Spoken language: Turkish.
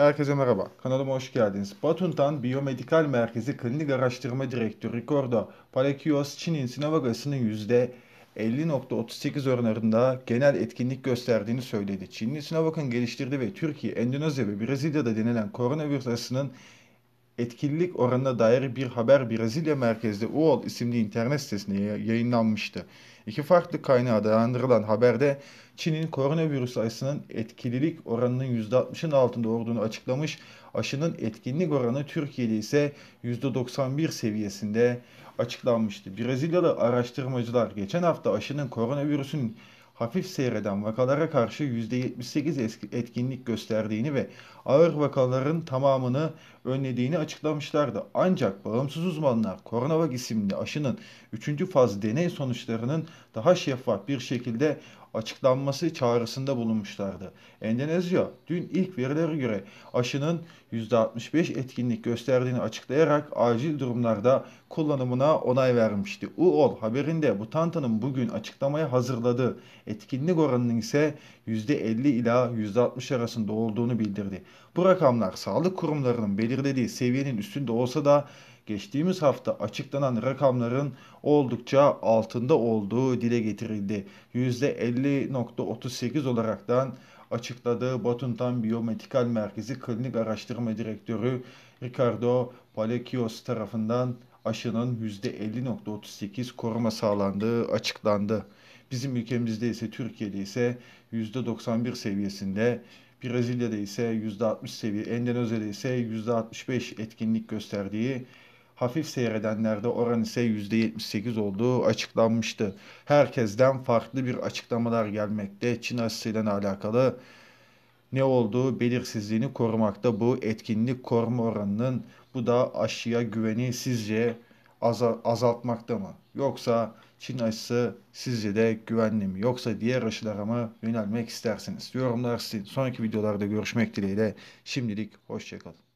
Herkese merhaba, kanalıma hoş geldiniz. Batuntan Biyomedikal Merkezi Klinik Araştırma Direktörü Ricardo Palacios, Çin'in Sinovagas'ının %50.38 oranlarında genel etkinlik gösterdiğini söyledi. Çinli Sinovac'ın geliştirdiği ve Türkiye, Endonezya ve Brezilya'da denilen koronavirüs aşısının etkililik oranına dair bir haber Brezilya merkezli UOL isimli internet sitesinde yayınlanmıştı. İki farklı kaynağa dayandırılan haberde Çin'in koronavirüs aşısının etkililik oranının %60'ın altında olduğunu açıklamış, aşının etkinlik oranı Türkiye'de ise %91 seviyesinde açıklanmıştı. Brezilyalı araştırmacılar geçen hafta aşının koronavirüsün hafif seyreden vakalara karşı %78 etkinlik gösterdiğini ve ağır vakaların tamamını önlediğini açıklamışlardı. Ancak bağımsız uzmanlar Coronavac isimli aşının 3. faz deney sonuçlarının daha şeffaf bir şekilde açıklanması çağrısında bulunmuşlardı. Endonezya dün ilk verilere göre aşının %65 etkinlik gösterdiğini açıklayarak acil durumlarda kullanımına onay vermişti. UOL haberinde bu tanta'nın bugün açıklamaya hazırladığı etkinlik oranının ise %50 ila %60 arasında olduğunu bildirdi. Bu rakamlar sağlık kurumlarının belirlediği seviyenin üstünde olsa da geçtiğimiz hafta açıklanan rakamların oldukça altında olduğu dile getirildi. %50.38 olaraktan açıkladığı Batuntan Biyomedikal Merkezi Klinik Araştırma Direktörü Ricardo Palekios tarafından aşının %50.38 koruma sağlandığı açıklandı. Bizim ülkemizde ise Türkiye'de ise %91 seviyesinde, Brezilya'da ise %60 seviye, Endonezya'da ise %65 etkinlik gösterdiği hafif seyredenlerde oran ise %78 olduğu açıklanmıştı. Herkesten farklı bir açıklamalar gelmekte. Çin aşısıyla alakalı ne olduğu belirsizliğini korumakta bu etkinlik koruma oranının bu da aşıya güveni sizce azaltmakta mı? Yoksa Çin aşısı sizce de güvenli mi? Yoksa diğer aşılara mı yönelmek istersiniz? Yorumlar sizin. Sonraki videolarda görüşmek dileğiyle. Şimdilik hoşçakalın.